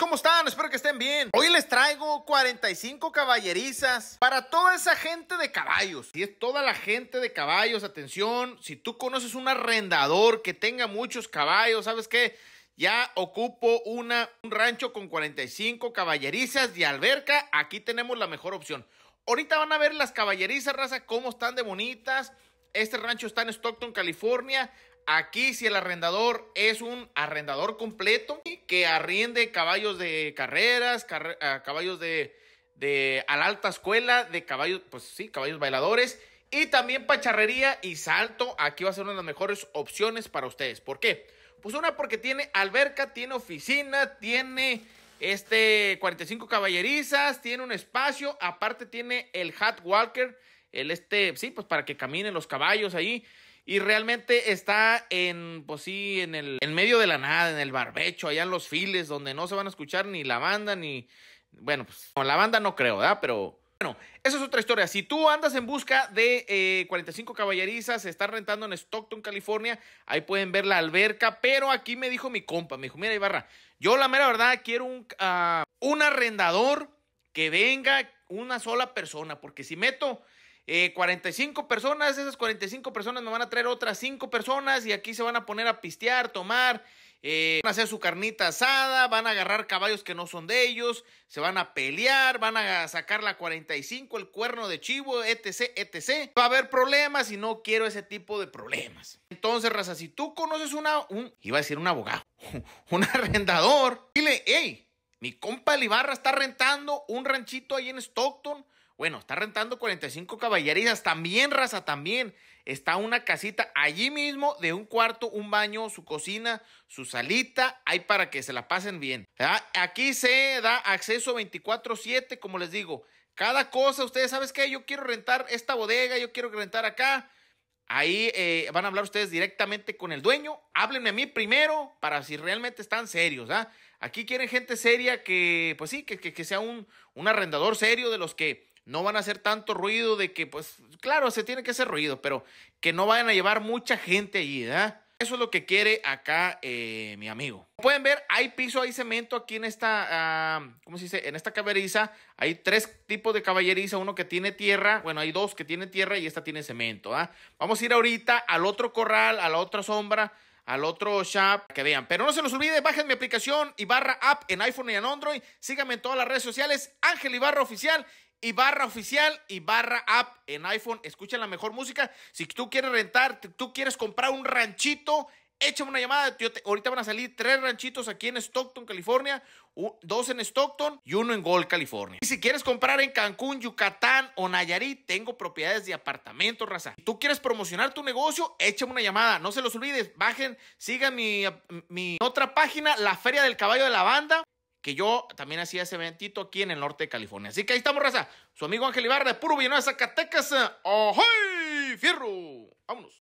¿Cómo están? Espero que estén bien. Hoy les traigo 45 caballerizas para toda esa gente de caballos. Si es toda la gente de caballos, atención, si tú conoces un arrendador que tenga muchos caballos, ¿sabes qué? Ya ocupo una, un rancho con 45 caballerizas y alberca. Aquí tenemos la mejor opción. Ahorita van a ver las caballerizas, raza, cómo están de bonitas. Este rancho está en Stockton, California. Aquí si el arrendador es un arrendador completo que arriende caballos de carreras, ah, caballos de, de a la alta escuela, de caballos, pues sí, caballos bailadores y también pacharrería y salto, aquí va a ser una de las mejores opciones para ustedes. ¿Por qué? Pues una porque tiene alberca, tiene oficina, tiene este 45 caballerizas, tiene un espacio, aparte tiene el hat walker, el este, sí, pues para que caminen los caballos ahí. Y realmente está en, pues sí, en el en medio de la nada, en el barbecho, allá en los files, donde no se van a escuchar ni la banda, ni. Bueno, pues con la banda no creo, ¿verdad? Pero. Bueno, esa es otra historia. Si tú andas en busca de 45 eh, caballerizas, se está rentando en Stockton, California. Ahí pueden ver la alberca. Pero aquí me dijo mi compa, me dijo, mira Ibarra, yo la mera verdad quiero un, ah, un arrendador que venga una sola persona. Porque si meto 45 eh, personas, esas 45 personas me van a traer otras 5 personas y aquí se van a poner a pistear, tomar, eh, van a hacer su carnita asada, van a agarrar caballos que no son de ellos, se van a pelear, van a sacar la 45, el cuerno de chivo, etc, etc. Va a haber problemas y no quiero ese tipo de problemas. Entonces, Raza, si tú conoces una, un, iba a decir un abogado, un arrendador, dile, hey, mi compa Libarra está rentando un ranchito ahí en Stockton, bueno, está rentando 45 caballerizas, también raza, también. Está una casita allí mismo de un cuarto, un baño, su cocina, su salita, hay para que se la pasen bien. Aquí se da acceso 24/7, como les digo. Cada cosa, ustedes, saben que Yo quiero rentar esta bodega, yo quiero rentar acá. Ahí eh, van a hablar ustedes directamente con el dueño. Háblenme a mí primero para si realmente están serios. ¿ah? Aquí quieren gente seria que, pues sí, que, que sea un, un arrendador serio de los que no van a hacer tanto ruido de que, pues, claro, se tiene que hacer ruido, pero que no vayan a llevar mucha gente allí, ¿verdad? Eso es lo que quiere acá eh, mi amigo. pueden ver, hay piso, hay cemento aquí en esta, ah, ¿cómo se dice? En esta caballeriza. Hay tres tipos de caballeriza. Uno que tiene tierra, bueno, hay dos que tienen tierra y esta tiene cemento. ¿ah? Vamos a ir ahorita al otro corral, a la otra sombra, al otro shop que vean. Pero no se los olvide, bajen mi aplicación y barra App en iPhone y en Android. Síganme en todas las redes sociales, Ángel barra Oficial. Y barra oficial y barra app en iPhone. Escuchen la mejor música. Si tú quieres rentar, tú quieres comprar un ranchito échame una llamada. ahorita van a salir tres ranchitos aquí en Stockton, California, dos en Stockton y uno en Gold, California. Y si quieres comprar en Cancún, Yucatán o Nayarit, tengo propiedades de apartamentos, raza. Si tú quieres promocionar tu negocio, échame una llamada. No se los olvides, bajen, sigan mi, otra página, la Feria del Caballo de la Banda que yo también hacía ese eventito aquí en el norte de California. Así que ahí estamos, raza. Su amigo Ángel Ibarra de Puro Villanueva, Zacatecas. Eh, ¡Ojo! ¡Fierro! ¡Vámonos!